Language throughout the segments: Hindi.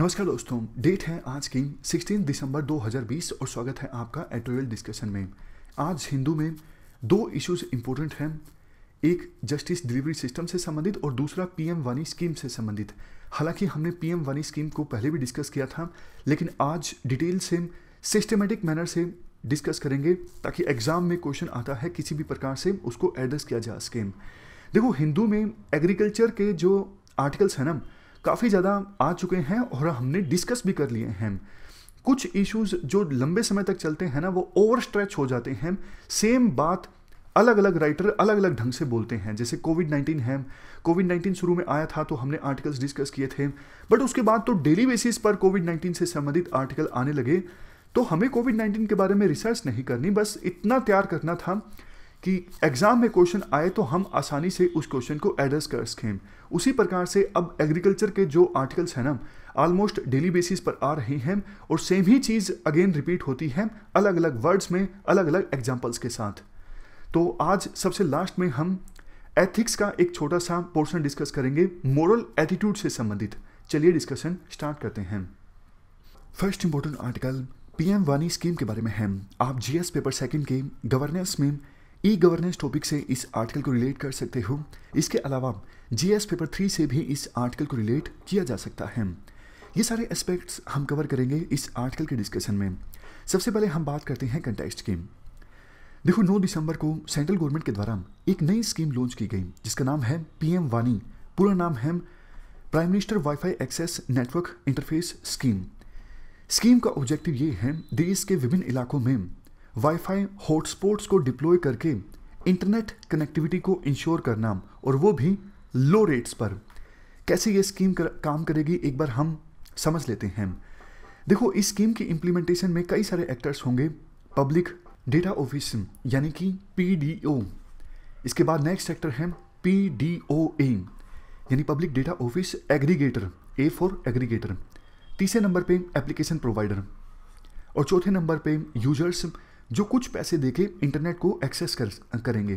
नमस्कार दोस्तों डेट है आज की 16 दिसंबर 2020 और स्वागत है आपका एटोरियल डिस्कशन में आज हिंदू में दो इश्यूज इंपॉर्टेंट हैं एक जस्टिस डिलीवरी सिस्टम से संबंधित और दूसरा पीएम वनी स्कीम से संबंधित हालांकि हमने पीएम वनी स्कीम को पहले भी डिस्कस किया था लेकिन आज डिटेल से सिस्टमेटिक मैनर से डिस्कस करेंगे ताकि एग्जाम में क्वेश्चन आता है किसी भी प्रकार से उसको एड्रेस किया जा सके देखो हिंदू में एग्रीकल्चर के जो आर्टिकल्स हैं ना काफ़ी ज़्यादा आ चुके हैं और हमने डिस्कस भी कर लिए हैं कुछ इश्यूज जो लंबे समय तक चलते हैं ना वो ओवर स्ट्रेच हो जाते हैं सेम बात अलग अलग राइटर अलग अलग ढंग से बोलते हैं जैसे कोविड नाइन्टीन है कोविड नाइन्टीन शुरू में आया था तो हमने आर्टिकल्स डिस्कस किए थे बट उसके बाद तो डेली बेसिस पर कोविड नाइन्टीन से संबंधित आर्टिकल आने लगे तो हमें कोविड नाइन्टीन के बारे में रिसर्च नहीं करनी बस इतना तैयार करना था कि एग्ज़ाम में क्वेश्चन आए तो हम आसानी से उस क्वेश्चन को एड्रेस कर सकें उसी प्रकार से अब एग्रीकल्चर के जो आर्टिकल्स हैं ना ऑलमोस्ट डेली बेसिस पर आ रहे हैं और सेम ही चीज़ अगेन रिपीट होती है अलग अलग वर्ड्स में अलग अलग एग्जाम्पल्स के साथ तो आज सबसे लास्ट में हम एथिक्स का एक छोटा सा पोर्शन डिस्कस करेंगे मॉरल एटीट्यूड से संबंधित चलिए डिस्कशन स्टार्ट करते हैं फर्स्ट इंपॉर्टेंट आर्टिकल पीएम वानी स्कीम के बारे में है आप जीएस पेपर सेकंड के गवर्नेंस में ई गवर्नेंस टॉपिक से इस आर्टिकल को रिलेट कर सकते हो इसके अलावा जीएस पेपर थ्री से भी इस आर्टिकल को रिलेट किया जा सकता है ये सारे एस्पेक्ट्स हम कवर करेंगे इस आर्टिकल के डिस्कशन में सबसे पहले हम बात करते हैं कंटेक्स्ट की देखो 9 दिसंबर को सेंट्रल गवर्नमेंट के द्वारा एक नई स्कीम लॉन्च की गई जिसका नाम है एम वानी पूरा नाम है prime minister wifi access network interface scheme scheme का ऑब्जेक्टिव ये है देश के विभिन्न इलाकों में वाईफाई हॉटस्पॉट्स को डिप्लॉय करके इंटरनेट कनेक्टिविटी को इंश्योर करना और वो भी लो रेट्स पर कैसे ये स्कीम कर, काम करेगी एक बार हम समझ लेते हैं देखो इस स्कीम की इम्प्लीमेंटेशन में कई सारे एक्टर्स होंगे पब्लिक डेटा ऑफिस यानी कि पीडीओ इसके बाद नेक्स्ट एक्टर है पी डी ओ यानी public data office aggregator A for aggregator तीसरे नंबर पे एप्लीकेशन प्रोवाइडर और चौथे नंबर पे यूजर्स जो कुछ पैसे देके इंटरनेट को एक्सेस कर करेंगे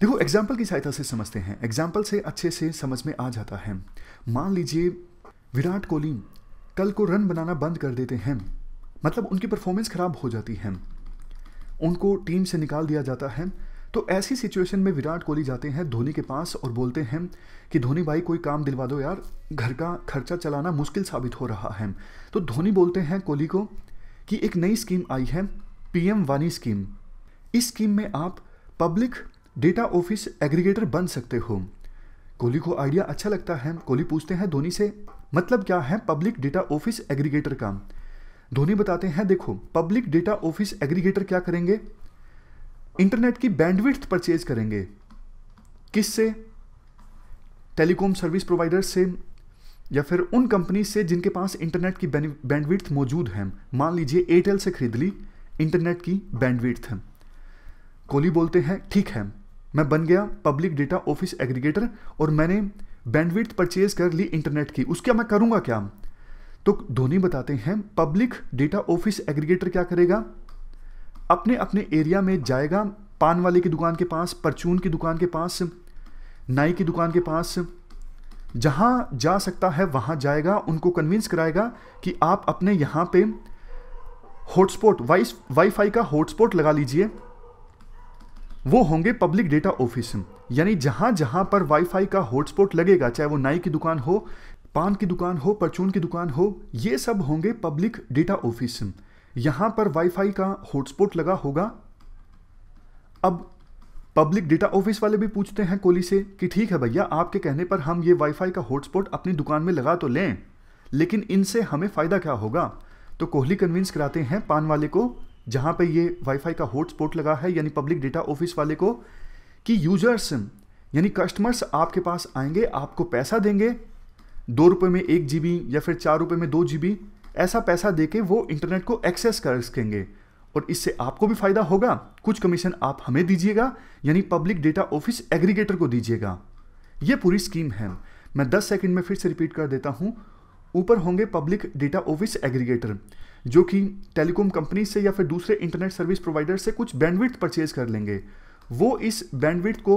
देखो एग्जाम्पल की सहायता से समझते हैं एग्जाम्पल से अच्छे से समझ में आ जाता है मान लीजिए विराट कोहली कल को रन बनाना बंद कर देते हैं मतलब उनकी परफॉर्मेंस खराब हो जाती है उनको टीम से निकाल दिया जाता है तो ऐसी सिचुएशन में विराट कोहली जाते हैं धोनी के पास और बोलते हैं कि धोनी भाई कोई काम दिलवा दो यार घर का खर्चा चलाना मुश्किल साबित हो रहा है तो धोनी बोलते हैं कोहली को कि एक नई स्कीम आई है पीएम वानी स्कीम इस स्कीम में आप पब्लिक डेटा ऑफिस एग्रीगेटर बन सकते हो कोहली को आइडिया अच्छा लगता है कोहली पूछते हैं धोनी से मतलब क्या है पब्लिक डेटा ऑफिस एग्रीगेटर का धोनी बताते हैं देखो पब्लिक डेटा ऑफिस एग्रीगेटर क्या करेंगे इंटरनेट की बैंडविड्थ परचेज करेंगे किससे टेलीकॉम सर्विस प्रोवाइडर से या फिर उन कंपनी से जिनके पास इंटरनेट की बैंडविड्थ मौजूद है मान लीजिए एयरटेल से खरीद ली इंटरनेट की बैंडविड्थ है कोहली बोलते हैं ठीक है मैं बन गया पब्लिक डेटा ऑफिस एग्रीगेटर और मैंने बैंडविड्थ परचेज कर ली इंटरनेट की उसके मैं करूंगा क्या तो धोनी बताते हैं पब्लिक डेटा ऑफिस एग्रीगेटर क्या करेगा अपने अपने एरिया में जाएगा पान वाले की दुकान के पास परचून की दुकान के पास नाई की दुकान के पास जहां जा सकता है वहां जाएगा उनको कन्विंस कराएगा कि आप अपने यहां पे हॉटस्पॉट वाई वाईफाई का हॉटस्पॉट लगा लीजिए वो होंगे पब्लिक डेटा ऑफिस यानी जहां जहां पर वाईफाई का हॉटस्पॉट लगेगा चाहे वो नाई की दुकान हो पान की दुकान हो परचून की दुकान हो ये सब होंगे पब्लिक डेटा ऑफिस यहां पर वाईफाई का हॉटस्पॉट लगा होगा अब पब्लिक डेटा ऑफिस वाले भी पूछते हैं कोली से कि ठीक है भैया आपके कहने पर हम ये वाईफाई का हॉटस्पॉट अपनी दुकान में लगा तो लें लेकिन इनसे हमें फ़ायदा क्या होगा तो कोहली कन्विंस कराते हैं पान वाले को जहां पे ये वाईफाई का हॉटस्पॉट लगा है यानी पब्लिक डेटा ऑफिस वाले को कि यूजर्स यानी कस्टमर्स आपके पास आएंगे आपको पैसा देंगे दो रुपये में एक जी या फिर चार रुपये में दो जी ऐसा पैसा दे के वो इंटरनेट को एक्सेस कर सकेंगे और इससे आपको भी फायदा होगा कुछ कमीशन आप हमें दीजिएगा यानी पब्लिक डेटा ऑफिस एग्रीगेटर को दीजिएगा ये पूरी स्कीम है मैं 10 सेकंड में फिर से रिपीट कर देता हूँ ऊपर होंगे पब्लिक डेटा ऑफिस एग्रीगेटर जो कि टेलीकॉम कंपनी से या फिर दूसरे इंटरनेट सर्विस प्रोवाइडर से कुछ बैंडविड्थ परचेज कर लेंगे वो इस बैंडविड्थ को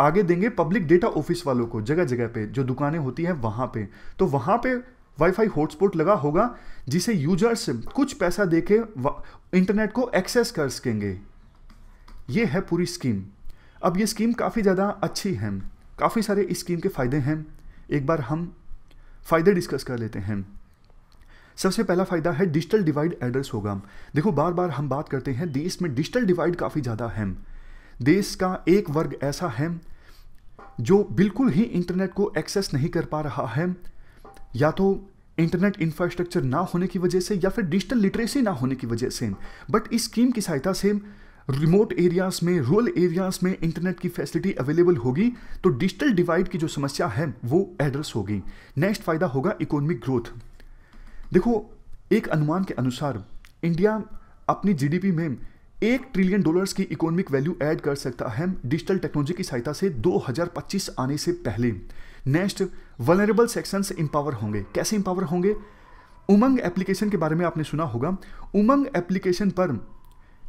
आगे देंगे पब्लिक डेटा ऑफिस वालों को जगह जगह पे जो दुकानें होती हैं वहाँ पे तो वहाँ पे वाईफाई हॉटस्पॉट लगा होगा जिसे यूजर्स कुछ पैसा दे इंटरनेट को एक्सेस कर सकेंगे ये है पूरी स्कीम अब ये स्कीम काफ़ी ज़्यादा अच्छी है काफ़ी सारे इस स्कीम के फ़ायदे हैं एक बार हम फ़ायदे डिस्कस कर लेते हैं सबसे पहला फ़ायदा है डिजिटल डिवाइड एड्रेस होगा देखो बार बार हम बात करते हैं देश में डिजिटल डिवाइड काफ़ी ज़्यादा है देश का एक वर्ग ऐसा है जो बिल्कुल ही इंटरनेट को एक्सेस नहीं कर पा रहा है या तो इंटरनेट इंफ्रास्ट्रक्चर ना होने की वजह से या फिर डिजिटल लिटरेसी ना होने की वजह से बट इस स्कीम की सहायता से रिमोट एरियाज में रूरल एरियाज में इंटरनेट की फैसिलिटी अवेलेबल होगी तो डिजिटल डिवाइड की जो समस्या है वो एड्रेस होगी नेक्स्ट फायदा होगा इकोनॉमिक ग्रोथ देखो एक अनुमान के अनुसार इंडिया अपनी जीडीपी में एक ट्रिलियन डॉलर्स की इकोनॉमिक वैल्यू ऐड कर सकता है डिजिटल टेक्नोलॉजी की सहायता से 2025 आने से पहले नेक्स्ट वनरेबल सेक्शंस इंपावर होंगे कैसे इंपावर होंगे उमंग एप्लीकेशन के बारे में आपने सुना होगा उमंग एप्लीकेशन पर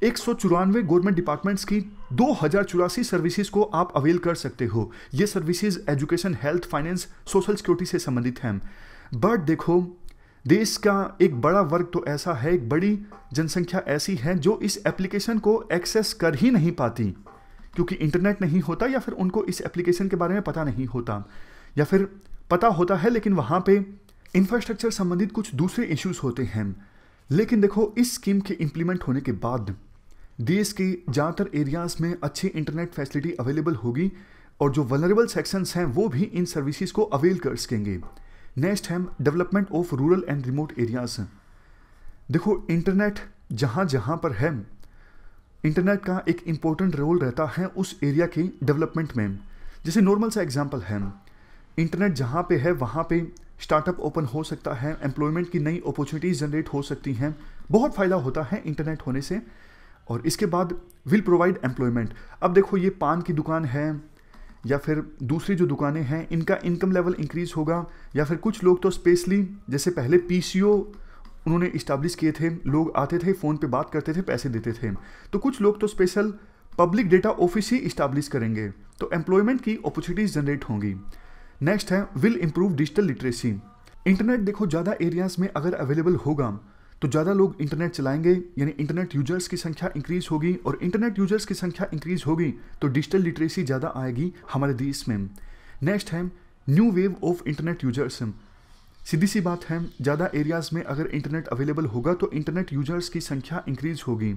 एक सौ चौरानवे गवर्नमेंट डिपार्टमेंट्स की दो हज़ार चौरासी सर्विसेज को आप अवेल कर सकते हो ये services education health finance social security से संबंधित हैं बट देखो देश का एक बड़ा वर्ग तो ऐसा है एक बड़ी जनसंख्या ऐसी है जो इस एप्लीकेशन को एक्सेस कर ही नहीं पाती क्योंकि इंटरनेट नहीं होता या फिर उनको इस एप्लीकेशन के बारे में पता नहीं होता या फिर पता होता है लेकिन वहाँ पे इंफ्रास्ट्रक्चर संबंधित कुछ दूसरे इश्यूज होते हैं लेकिन देखो इस स्कीम के इंप्लीमेंट होने के बाद देश के ज़्यादातर एरियाज़ में अच्छी इंटरनेट फैसिलिटी अवेलेबल होगी और जो वनरेबल सेक्शंस हैं वो भी इन सर्विसेज को अवेल कर सकेंगे नेक्स्ट है development of rural and remote areas देखो इंटरनेट जहाँ जहाँ पर है इंटरनेट का एक इम्पोर्टेंट रोल रहता है उस एरिया के डेवलपमेंट में जैसे नॉर्मल सा एग्जाम्पल है इंटरनेट जहाँ पे है वहाँ पे स्टार्टअप ओपन हो सकता है एम्प्लॉयमेंट की नई अपॉर्चुनिटीज जनरेट हो सकती हैं बहुत फ़ायदा होता है इंटरनेट होने से और इसके बाद विल प्रोवाइड एम्प्लॉयमेंट अब देखो ये पान की दुकान है या फिर दूसरी जो दुकानें हैं इनका इनकम लेवल इंक्रीज होगा या फिर कुछ लोग तो स्पेशली जैसे पहले पी उन्होंने इस्टाब्लिश किए थे लोग आते थे फ़ोन पे बात करते थे पैसे देते थे तो कुछ लोग तो स्पेशल पब्लिक डेटा ऑफिस ही इस्टाब्लिश करेंगे तो एम्प्लॉयमेंट की अपॉर्चुनिटीज़ जनरेट होंगी नेक्स्ट है will improve digital literacy internet देखो ज़्यादा एरियाज में अगर अवेलेबल होगा तो ज़्यादा लोग इंटरनेट चलाएंगे यानी इंटरनेट यूजर्स की संख्या इंक्रीज होगी और इंटरनेट यूजर्स की संख्या इंक्रीज होगी तो डिजिटल लिटरेसी ज़्यादा आएगी हमारे देश में नेक्स्ट है new wave of internet users सीधी सी बात है ज़्यादा एरियाज़ में अगर इंटरनेट अवेलेबल होगा तो इंटरनेट यूजर्स की संख्या इंक्रीज होगी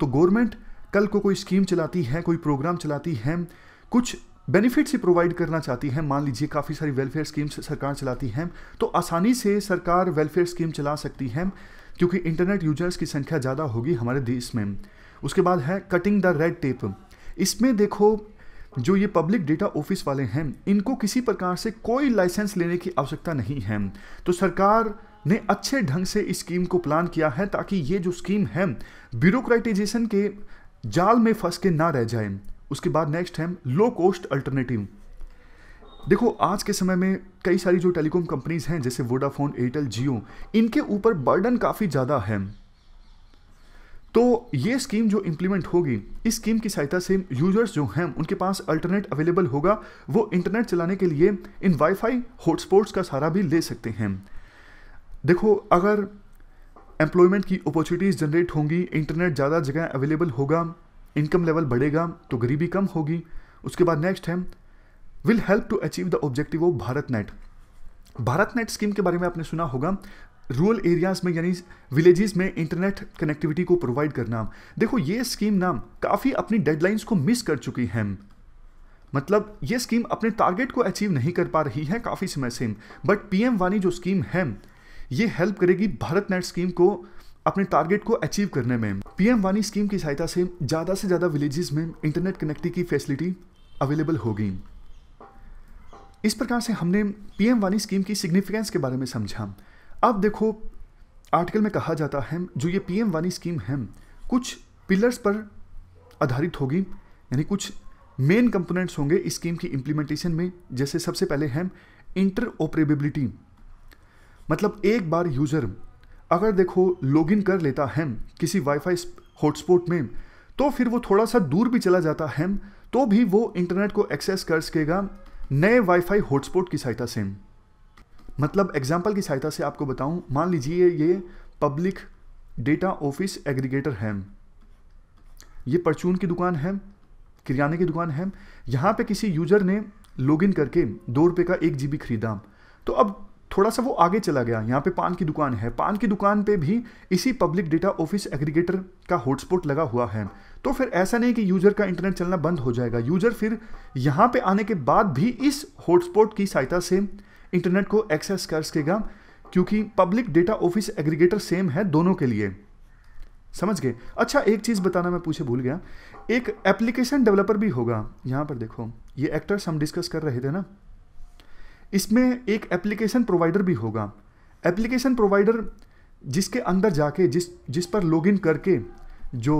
तो गवर्नमेंट कल को कोई स्कीम चलाती है कोई प्रोग्राम चलाती है कुछ बेनिफिट्स ही प्रोवाइड करना चाहती है मान लीजिए काफ़ी सारी वेलफेयर स्कीम्स सरकार चलाती है तो आसानी से सरकार वेलफेयर स्कीम चला सकती है क्योंकि इंटरनेट यूजर्स की संख्या ज़्यादा होगी हमारे देश में उसके बाद है कटिंग द रेड टेप इसमें देखो जो ये पब्लिक डेटा ऑफिस वाले हैं इनको किसी प्रकार से कोई लाइसेंस लेने की आवश्यकता नहीं है तो सरकार ने अच्छे ढंग से इस स्कीम को प्लान किया है ताकि ये जो स्कीम है ब्यूरोक्रेटाइजेशन के जाल में फंस के ना रह जाए उसके बाद नेक्स्ट है लो कॉस्ट अल्टरनेटिव देखो आज के समय में कई सारी जो टेलीकॉम कंपनीज हैं जैसे वोडाफोन एयरटेल जियो इनके ऊपर बर्डन काफ़ी ज़्यादा है तो ये स्कीम जो इम्प्लीमेंट होगी इस स्कीम की सहायता से यूजर्स जो हैं उनके पास अल्टरनेट अवेलेबल होगा वो इंटरनेट चलाने के लिए इन वाईफाई हॉटस्पॉट्स का सहारा भी ले सकते हैं देखो अगर एम्प्लॉयमेंट की अपॉर्चुनिटीज़ जनरेट होंगी इंटरनेट ज़्यादा जगह अवेलेबल होगा इनकम लेवल बढ़ेगा तो गरीबी कम होगी उसके बाद नेक्स्ट है will help to achieve the objective of Bharat net Bharat net scheme के बारे में आपने सुना होगा रूरल एरियाज़ में यानी विलेजेस में इंटरनेट कनेक्टिविटी को प्रोवाइड करना देखो ये स्कीम नाम काफ़ी अपनी डेडलाइंस को मिस कर चुकी है मतलब ये स्कीम अपने टारगेट को अचीव नहीं कर पा रही है काफ़ी समय से बट पीएम वाली जो स्कीम है ये हेल्प करेगी भारत नेट स्कीम को अपने टारगेट को अचीव करने में पीएम वानी स्कीम की सहायता से ज़्यादा से ज़्यादा विलेजेस में इंटरनेट कनेक्टिविटी की फैसिलिटी अवेलेबल होगी इस प्रकार से हमने पीएम वाणी स्कीम की सिग्निफिकेंस के बारे में समझा अब देखो आर्टिकल में कहा जाता है जो ये पीएम वाणी स्कीम है कुछ पिलर्स पर आधारित होगी यानी कुछ मेन कंपोनेंट्स होंगे इस स्कीम की इम्प्लीमेंटेशन में जैसे सबसे पहले है इंटर ऑपरेबिलिटी मतलब एक बार यूज़र अगर देखो लॉगिन कर लेता है किसी वाईफाई हॉटस्पॉट में तो फिर वो थोड़ा सा दूर भी चला जाता है तो भी वो इंटरनेट को एक्सेस कर सकेगा नए वाईफाई हॉटस्पॉट की सहायता से मतलब एग्जाम्पल की सहायता से आपको बताऊं मान लीजिए ये पब्लिक डेटा ऑफिस एग्रीगेटर है ये परचून की दुकान है किराने की दुकान है यहाँ पे किसी यूजर ने लॉगिन करके दो रुपये का एक जीबी खरीदा तो अब थोड़ा सा वो आगे चला गया यहाँ पे पान की दुकान है पान की दुकान पे भी इसी पब्लिक डेटा ऑफिस एग्रीगेटर का हॉटस्पॉट लगा हुआ है तो फिर ऐसा नहीं कि यूज़र का इंटरनेट चलना बंद हो जाएगा यूज़र फिर यहाँ पे आने के बाद भी इस हॉटस्पॉट की सहायता से इंटरनेट को एक्सेस कर सकेगा क्योंकि public data office aggregator same है दोनों के लिए समझ गए अच्छा एक चीज़ बताना मैं पूछे भूल गया एक एप्लीकेशन डेवलपर भी होगा यहाँ पर देखो ये एक्टर्स हम डिस्कस कर रहे थे ना इसमें एक एप्लीकेशन प्रोवाइडर भी होगा एप्लीकेशन प्रोवाइडर जिसके अंदर जाके जिस जिस पर लॉगिन करके जो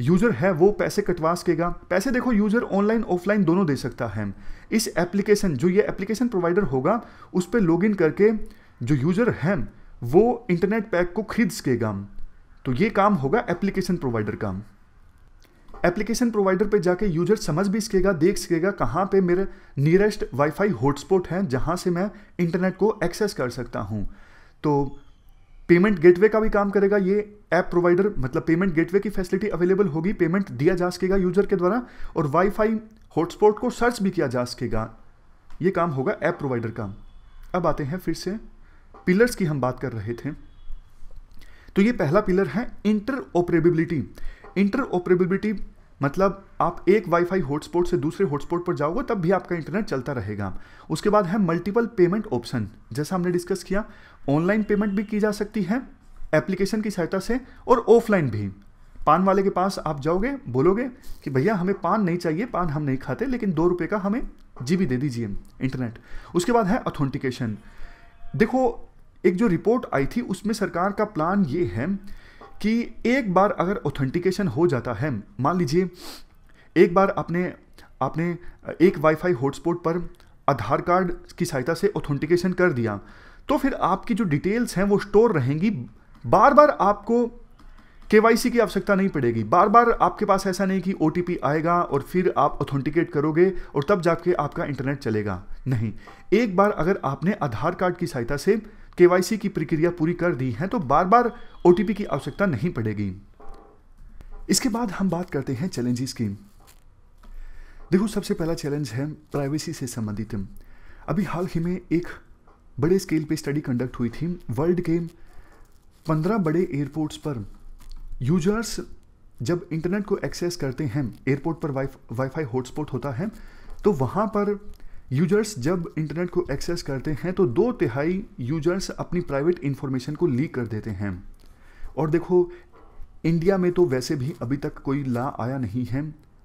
यूज़र है वो पैसे कटवा सकेगा पैसे देखो यूज़र ऑनलाइन ऑफलाइन दोनों दे सकता है इस एप्लीकेशन जो ये एप्लीकेशन प्रोवाइडर होगा उस पर लॉगिन करके जो यूज़र है वो इंटरनेट पैक को खरीद सकेगा तो ये काम होगा एप्लीकेशन प्रोवाइडर का एप्लीकेशन प्रोवाइडर पे जाके यूजर समझ भी सकेगा देख सकेगा कहाँ पे मेरे नियरेस्ट वाईफाई हॉटस्पॉट हैं जहाँ से मैं इंटरनेट को एक्सेस कर सकता हूँ तो पेमेंट गेटवे का भी काम करेगा ये ऐप प्रोवाइडर मतलब पेमेंट गेटवे की फैसिलिटी अवेलेबल होगी पेमेंट दिया जा सकेगा यूजर के द्वारा और वाईफाई हॉटस्पॉट को सर्च भी किया जा सकेगा ये काम होगा ऐप प्रोवाइडर का अब आते हैं फिर से पिलर्स की हम बात कर रहे थे तो ये पहला पिलर है इंटर ऑपरेबिलिटी इंटर ऑपरेबिलिटी मतलब आप एक वाईफाई हॉटस्पॉट से दूसरे हॉटस्पॉट पर जाओगे तब भी आपका इंटरनेट चलता रहेगा उसके बाद है मल्टीपल पेमेंट ऑप्शन जैसा हमने डिस्कस किया ऑनलाइन पेमेंट भी की जा सकती है एप्लीकेशन की सहायता से और ऑफलाइन भी पान वाले के पास आप जाओगे बोलोगे कि भैया हमें पान नहीं चाहिए पान हम नहीं खाते लेकिन दो रुपये का हमें जीबी दे दीजिए इंटरनेट उसके बाद है ऑथेंटिकेशन देखो एक जो रिपोर्ट आई थी उसमें सरकार का प्लान ये है कि एक बार अगर ऑथेंटिकेशन हो जाता है मान लीजिए एक बार आपने आपने एक वाईफाई हॉटस्पॉट पर आधार कार्ड की सहायता से ऑथेंटिकेशन कर दिया तो फिर आपकी जो डिटेल्स हैं वो स्टोर रहेंगी बार बार आपको के की आवश्यकता नहीं पड़ेगी बार बार आपके पास ऐसा नहीं कि ओ आएगा और फिर आप ऑथेंटिकेट करोगे और तब जाके आपका इंटरनेट चलेगा नहीं एक बार अगर आपने आधार कार्ड की सहायता से केवाईसी की प्रक्रिया पूरी कर दी है तो बार बार ओ की आवश्यकता नहीं पड़ेगी इसके बाद हम बात करते हैं चैलेंजेस की देखो सबसे पहला चैलेंज है प्राइवेसी से संबंधित अभी हाल ही में एक बड़े स्केल पे स्टडी कंडक्ट हुई थी वर्ल्ड के पंद्रह बड़े एयरपोर्ट्स पर यूजर्स जब इंटरनेट को एक्सेस करते हैं एयरपोर्ट पर वाई वाईफाई हॉटस्पॉट होता है तो वहाँ पर यूजर्स जब इंटरनेट को एक्सेस करते हैं तो दो तिहाई यूजर्स अपनी प्राइवेट इंफॉर्मेशन को लीक कर देते हैं और देखो इंडिया में तो वैसे भी अभी तक कोई ला आया नहीं है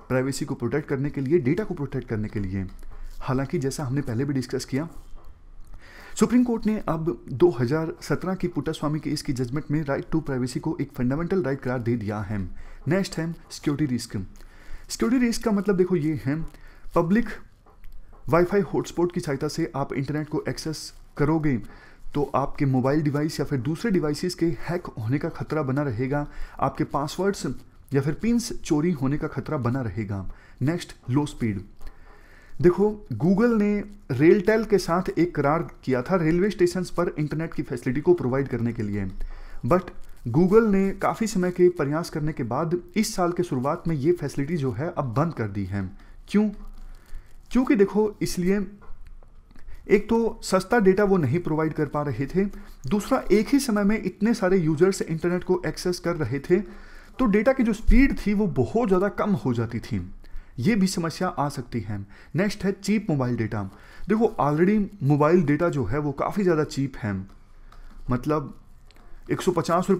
प्राइवेसी को प्रोटेक्ट करने के लिए डेटा को प्रोटेक्ट करने के लिए हालांकि जैसा हमने पहले भी डिस्कस किया सुप्रीम कोर्ट ने अब 2017 की स्वामी केस की जजमेंट में राइट टू प्राइवेसी को एक फंडामेंटल राइट करार दे दिया है नेक्स्ट है सिक्योरिटी रिस्क सिक्योरिटी रिस्क का मतलब देखो ये है पब्लिक वाईफाई हॉटस्पॉट की सहायता से आप इंटरनेट को एक्सेस करोगे तो आपके मोबाइल डिवाइस या फिर दूसरे डिवाइसेस के हैक होने का खतरा बना रहेगा आपके पासवर्ड्स या फिर पिन चोरी होने का खतरा बना रहेगा नेक्स्ट लो स्पीड देखो गूगल ने रेलटेल के साथ एक करार किया था रेलवे स्टेशन पर इंटरनेट की फैसिलिटी को प्रोवाइड करने के लिए बट गूगल ने काफ़ी समय के प्रयास करने के बाद इस साल के शुरुआत में ये फैसिलिटी जो है अब बंद कर दी है क्यों क्योंकि देखो इसलिए एक तो सस्ता डेटा वो नहीं प्रोवाइड कर पा रहे थे दूसरा एक ही समय में इतने सारे यूजर्स इंटरनेट को एक्सेस कर रहे थे तो डेटा की जो स्पीड थी वो बहुत ज़्यादा कम हो जाती थी ये भी समस्या आ सकती है नेक्स्ट है चीप मोबाइल डेटा देखो ऑलरेडी मोबाइल डेटा जो है वो काफ़ी ज़्यादा चीप है मतलब एक सौ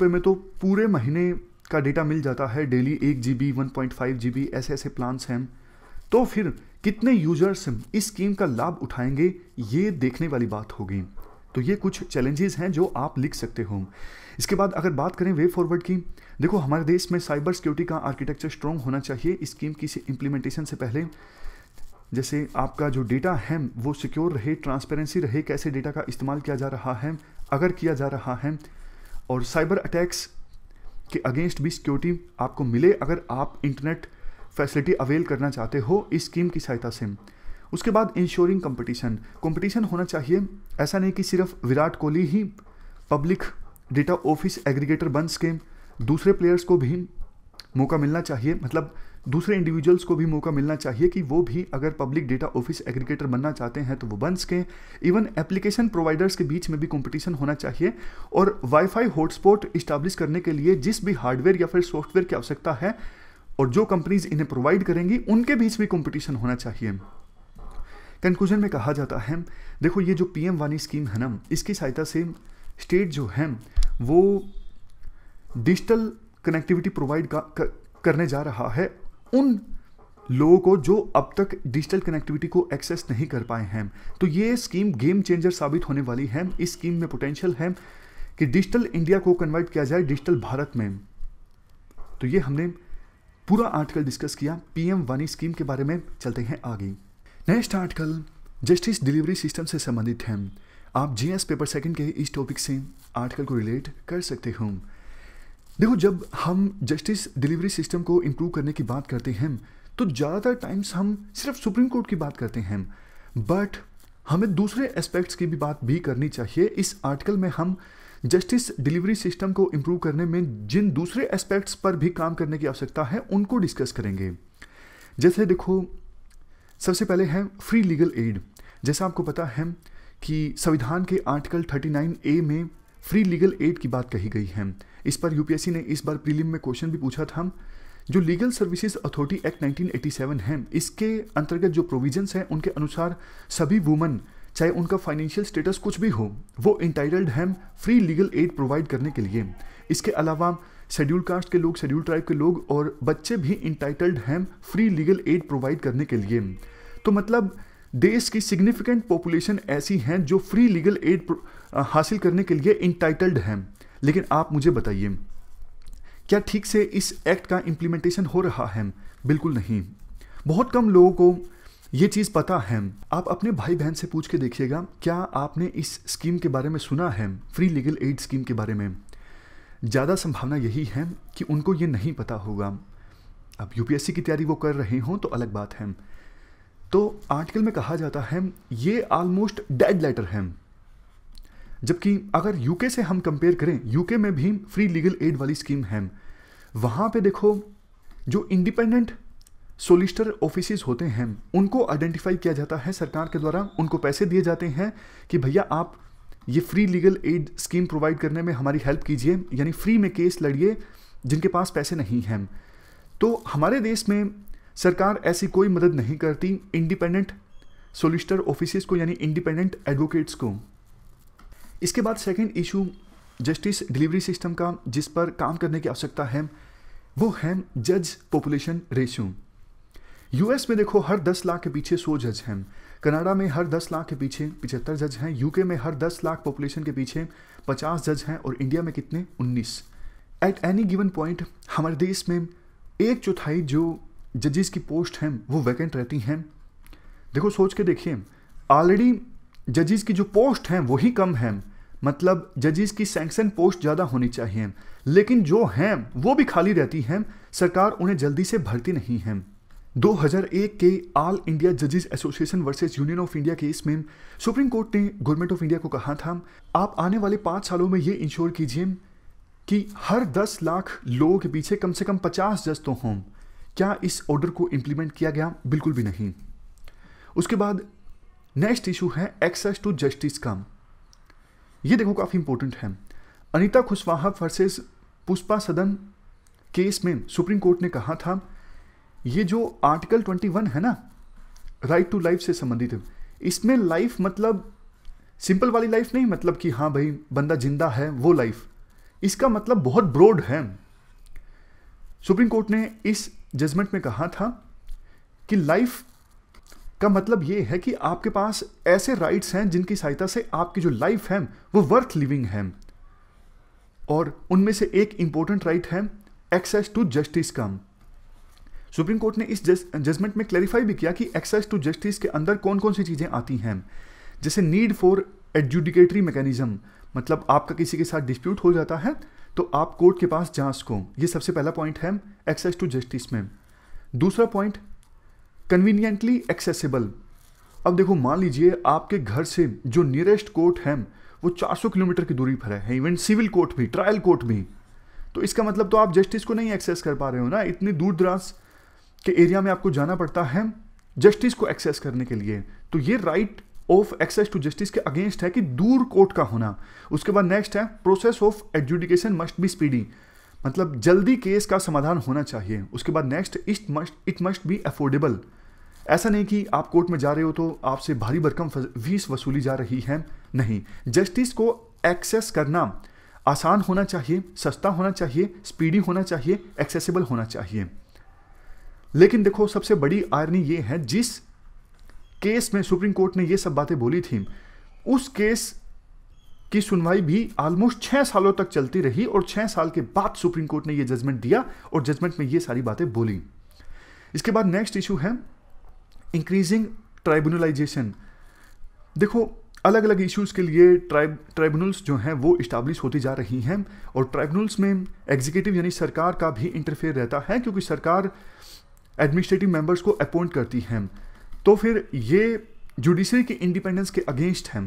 में तो पूरे महीने का डेटा मिल जाता है डेली एक G B one point five G B ऐसे ऐसे प्लान्स हैं तो फिर कितने यूजर्स इस स्कीम का लाभ उठाएंगे ये देखने वाली बात होगी तो ये कुछ चैलेंजेस हैं जो आप लिख सकते हो इसके बाद अगर बात करें वे फॉरवर्ड की देखो हमारे देश में साइबर सिक्योरिटी का आर्किटेक्चर स्ट्रॉन्ग होना चाहिए इस स्कीम की इम्प्लीमेंटेशन से पहले जैसे आपका जो डेटा है वो सिक्योर रहे ट्रांसपेरेंसी रहे कैसे डेटा का इस्तेमाल किया जा रहा है अगर किया जा रहा है और साइबर अटैक्स के अगेंस्ट भी सिक्योरिटी आपको मिले अगर आप इंटरनेट फैसिलिटी अवेल करना चाहते हो इस स्कीम की सहायता से उसके बाद इंश्योरिंग कंपटीशन कंपटीशन होना चाहिए ऐसा नहीं कि सिर्फ विराट कोहली ही पब्लिक डेटा ऑफिस एग्रीगेटर बन सके दूसरे प्लेयर्स को भी मौका मिलना चाहिए मतलब दूसरे इंडिविजुअल्स को भी मौका मिलना चाहिए कि वो भी अगर पब्लिक डेटा ऑफिस एग्रीगेटर बनना चाहते हैं तो वो बन सकें इवन एप्लीकेशन प्रोवाइडर्स के बीच में भी कंपटीशन होना चाहिए और वाईफाई हॉटस्पॉट इस्टाब्लिश करने के लिए जिस भी हार्डवेयर या फिर सॉफ्टवेयर की आवश्यकता है और जो कंपनीज इन्हें प्रोवाइड करेंगी उनके बीच भी कंपटीशन होना चाहिए कंक्लूजन में कहा जाता है देखो ये जो पीएम वानी स्कीम है ना इसकी सहायता से स्टेट जो है वो डिजिटल कनेक्टिविटी प्रोवाइड करने जा रहा है उन लोगों को जो अब तक डिजिटल कनेक्टिविटी को एक्सेस नहीं कर पाए हैं तो ये स्कीम गेम चेंजर साबित होने वाली है इस स्कीम में पोटेंशियल है कि डिजिटल इंडिया को कन्वर्ट किया जाए डिजिटल भारत में तो ये हमने पूरा आर्टिकल डिस्कस किया पीएम वानी स्कीम के बारे में चलते हैं आगे next article justice delivery system से संबंधित है आप जीएस पेपर सेकंड के इस टॉपिक से आर्टिकल को रिलेट कर सकते हो देखो जब हम जस्टिस डिलीवरी सिस्टम को इम्प्रूव करने की बात करते हैं तो ज़्यादातर टाइम्स हम सिर्फ सुप्रीम कोर्ट की बात करते हैं बट हमें दूसरे एस्पेक्ट्स की भी बात भी करनी चाहिए इस आर्टिकल में हम जस्टिस डिलीवरी सिस्टम को इम्प्रूव करने में जिन दूसरे एस्पेक्ट्स पर भी काम करने की आवश्यकता है उनको डिस्कस करेंगे जैसे देखो सबसे पहले है फ्री लीगल एड जैसा आपको पता है कि संविधान के आर्टिकल 39 ए में फ्री लीगल एड की बात कही गई है इस पर यूपीएससी ने इस बार प्रीलिम में क्वेश्चन भी पूछा था जो लीगल सर्विसेज अथॉरिटी एक्ट 1987 है इसके अंतर्गत जो प्रोविजंस हैं उनके अनुसार सभी वुमन चाहे उनका फाइनेंशियल स्टेटस कुछ भी हो वो इंटाइटल्ड हैं फ्री लीगल एड प्रोवाइड करने के लिए इसके अलावा शेड्यूल कास्ट के लोग शेड्यूल ट्राइब के लोग और बच्चे भी इंटाइटल्ड हैं फ्री लीगल एड प्रोवाइड करने के लिए तो मतलब देश की सिग्निफिकेंट पॉपुलेशन ऐसी हैं जो फ्री लीगल एड हासिल करने के लिए इंटाइटल्ड हैं लेकिन आप मुझे बताइए क्या ठीक से इस एक्ट का इम्प्लीमेंटेशन हो रहा है बिल्कुल नहीं बहुत कम लोगों को ये चीज़ पता है आप अपने भाई बहन से पूछ के देखिएगा क्या आपने इस स्कीम के बारे में सुना है फ्री लीगल एड स्कीम के बारे में ज़्यादा संभावना यही है कि उनको ये नहीं पता होगा अब यूपीएससी की तैयारी वो कर रहे हों तो अलग बात है तो आर्टिकल में कहा जाता है ये ऑलमोस्ट डेड लेटर है जबकि अगर यूके से हम कंपेयर करें यूके में भी फ्री लीगल एड वाली स्कीम है वहां पे देखो जो इंडिपेंडेंट सोलिस्टर ऑफिस होते हैं उनको आइडेंटिफाई किया जाता है सरकार के द्वारा उनको पैसे दिए जाते हैं कि भैया आप ये free legal aid scheme provide करने में हमारी हेल्प कीजिए यानी फ्री में केस लड़िए जिनके पास पैसे नहीं हैं तो हमारे देश में सरकार ऐसी कोई मदद नहीं करती इंडिपेंडेंट सोलिस्टर ऑफिस को यानी इंडिपेंडेंट एडवोकेट्स को इसके बाद second issue justice delivery system का जिस पर काम करने की आवश्यकता है वो है जज पॉपुलेशन रेशियो यूएस में देखो हर 10 लाख के पीछे सौ जज हैं कनाडा में हर 10 लाख के पीछे पिछहत्तर जज हैं यूके में हर 10 लाख पॉपुलेशन के पीछे 50 जज हैं और इंडिया में कितने 19 एट एनी गिवन पॉइंट हमारे देश में एक चौथाई जो जजेस की पोस्ट हैं वो वैकेंट रहती हैं देखो सोच के देखिए ऑलरेडी जजेस की जो पोस्ट हैं वही कम हैं मतलब जजेस की सैंक्शन पोस्ट ज़्यादा होनी चाहिए लेकिन जो हैं वो भी खाली रहती हैं सरकार उन्हें जल्दी से भर्ती नहीं है 2001 के ऑल इंडिया जजेस association versus union of India case में सुप्रीम कोर्ट ने गवर्नमेंट ऑफ इंडिया को कहा था आप आने वाले पांच सालों में ये इंश्योर कीजिए कि हर 10 लाख लोगों के पीछे कम से कम 50 जज तो हों क्या इस ऑर्डर को इंप्लीमेंट किया गया बिल्कुल भी नहीं उसके बाद नेक्स्ट इशू है एक्सेस टू जस्टिस का ये देखो काफ़ी इंपॉर्टेंट है अनिता खुशवाहा वर्सेस पुष्पा सदन केस में सुप्रीम कोर्ट ने कहा था ये जो आर्टिकल 21 है ना राइट टू लाइफ से संबंधित है इसमें लाइफ मतलब सिंपल वाली लाइफ नहीं मतलब कि हाँ भाई बंदा जिंदा है वो लाइफ इसका मतलब बहुत ब्रॉड है सुप्रीम कोर्ट ने इस जजमेंट में कहा था कि लाइफ का मतलब ये है कि आपके पास ऐसे राइट्स हैं जिनकी सहायता से आपकी जो लाइफ है वो वर्थ लिविंग है और उनमें से एक इंपॉर्टेंट राइट है एक्सेस टू जस्टिस का सुप्रीम कोर्ट ने इस जजमेंट में क्लैरिफाई भी किया कि एक्सेस टू जस्टिस के अंदर कौन कौन सी चीज़ें आती हैं जैसे नीड फॉर एडजुडिकेटरी मैकेनिज्म मतलब आपका किसी के साथ डिस्प्यूट हो जाता है तो आप कोर्ट के पास जा सको ये सबसे पहला पॉइंट है एक्सेस टू जस्टिस में दूसरा पॉइंट कन्वीनियंटली एक्सेसिबल अब देखो मान लीजिए आपके घर से जो नियरेस्ट कोर्ट है वो 400 किलोमीटर की दूरी पर है इवन सिविल कोर्ट भी ट्रायल कोर्ट भी तो इसका मतलब तो आप जस्टिस को नहीं एक्सेस कर पा रहे हो ना इतनी दूर दराज के एरिया में आपको जाना पड़ता है जस्टिस को एक्सेस करने के लिए तो ये right of access to justice के अगेंस्ट है कि दूर कोर्ट का होना उसके बाद नेक्स्ट है process of adjudication must be speedy मतलब जल्दी केस का समाधान होना चाहिए उसके बाद next it must it must be affordable ऐसा नहीं कि आप कोर्ट में जा रहे हो तो आपसे भारी भरकम फीस वसूली जा रही है नहीं जस्टिस को एक्सेस करना आसान होना चाहिए सस्ता होना चाहिए स्पीडी होना चाहिए एक्सेसिबल होना चाहिए लेकिन देखो सबसे बड़ी आयरनी ये है जिस केस में सुप्रीम कोर्ट ने ये सब बातें बोली थी उस केस की सुनवाई भी ऑलमोस्ट छह सालों तक चलती रही और छह साल के बाद सुप्रीम कोर्ट ने ये जजमेंट दिया और जजमेंट में ये सारी बातें बोली इसके बाद नेक्स्ट इशू है इंक्रीजिंग ट्राइब्यूनलाइजेशन देखो अलग अलग इश्यूज़ के लिए ट्राइब ट्राइब्यूनल्स जो हैं वो इस्टाब्लिश होती जा रही हैं और ट्राइब्यूनल्स में एग्जीक्यूटिव यानी सरकार का भी इंटरफेयर रहता है क्योंकि सरकार एडमिनिस्ट्रेटिव मेंबर्स को अपॉइंट करती हैं तो फिर ये जुडिशरी की इंडिपेंडेंस के अगेंस्ट हैं